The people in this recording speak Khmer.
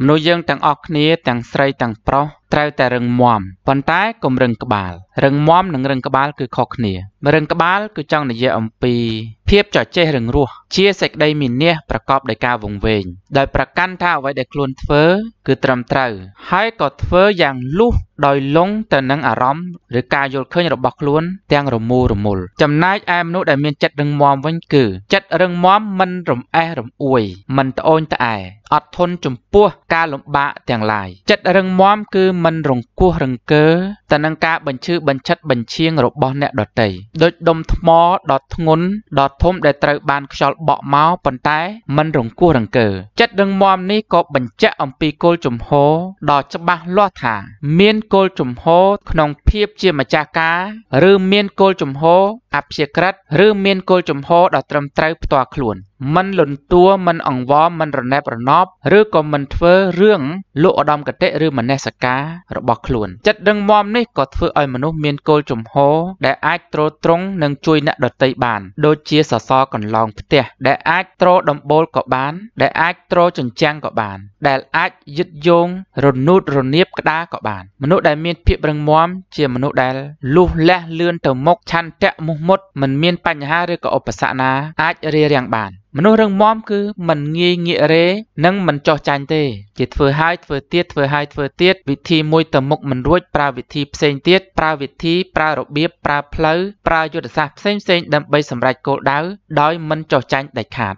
មនុស្សយើងទាំងអស់គ្នាទាំងស្រីទាំងប្រុសត្រូវតែរឹងមាំប៉ុន្តែកុំរឹងក្បាលរឹងមាំនិងរឹងក្បាលគឺខុសគ្នារឹងក្បាល គឺចង់និយាយអំពី ភាពចចេះរឹងរូសជាសេចក្តីមានះប្រកបដោយការវង្វេងដោយប្រកាន់ថាអ្វីដែលខ្លួនធ្វើ គឺត្រឹមត្រូវហើយក៏ធ្វើយ៉ាងលុះដោយលងទៅនឹងអារម្មណ៍ឬការយល់ឃើញរបស់ខ្លួន ទាំងរមូររមុលចំណែកឯមនុស្សដែលមានចិត្តរឹងមាំវិញគឺចិត្តរឹងមាំមិនរំអេះរំអួយមិនត្អូញត្អែអត់ធន់ចំពោះការលំបាកទាំងឡាយចិត្តរឹងមាំគឺមិនរង្គោះរង្គើទៅនឹងការបញ្ឈឺបញ្ឆិតបញ្ឈៀងរបស់អ្នកដទៃដូចដុំថ្មដ៏ធ្ងន់ដ៏ធំដែលត្រូវបានខ្យល់បក់មកប៉ុន្តែមិនរង្គោះរង្គើចិត្តរឹងមាំនេះក៏បញ្ជាក់អំពីគោលជំហរដ៏ច្បាស់លាស់ថា មានគោលជំហរក្នុងភាពជាម្ចាស់ការ ឬមានគោលជំហរអព្យាក្រឹតឬមានគោលជំហរដ៏ត្រឹមត្រូវផ្ទាល់ខ្លួនមិនលន់តួមិនអង្វរមិនរណែបរណប់ ឬក៏មិនធ្វើរឿងលោកឧត្តមគតិឬមនសិការរបស់ខ្លួនចិត្តដឹងមមនេះក៏ធ្វើឲ្យមនុស្សមានគោលជំហរដែលអាចទ្រទ្រង់និងជួយអ្នកដទៃបានដូចជាសសរកន្លងផ្ទះដែលអាចទ្រដំបូលក៏បាន ដែលអាចទ្រជញ្ជាំងក៏បាន ដែលអាចយឹតយងរនូតរនៀបក្តារក៏បានមនុស្សដែលមានភាពរឹងមាំជាមនុស្សដែលលុះលះលឿនទៅមុខឆន្ទៈមុះមុតមិនមានបញ្ហាឬក៏ឧបសគ្គណាអាចរារាំងបានមនុស្សរឹងមាំគឺមិនងាយងាករេនិងមិនចោះចាញ់ទេគេធ្វើហើយធ្វើទៀតធ្វើហើយធ្វើទៀតវិធីមួយទៅមុខមិនរួចប្រើវិធីផ្សេងទៀតប្រើវិធីប្រើរបៀបប្រើផ្លូវប្រើយុទ្ធសាស្ត្រផ្សេងៗដើម្បីសម្រេចគោលដៅដោយមិនចោះចាញ់ដាច់ខាត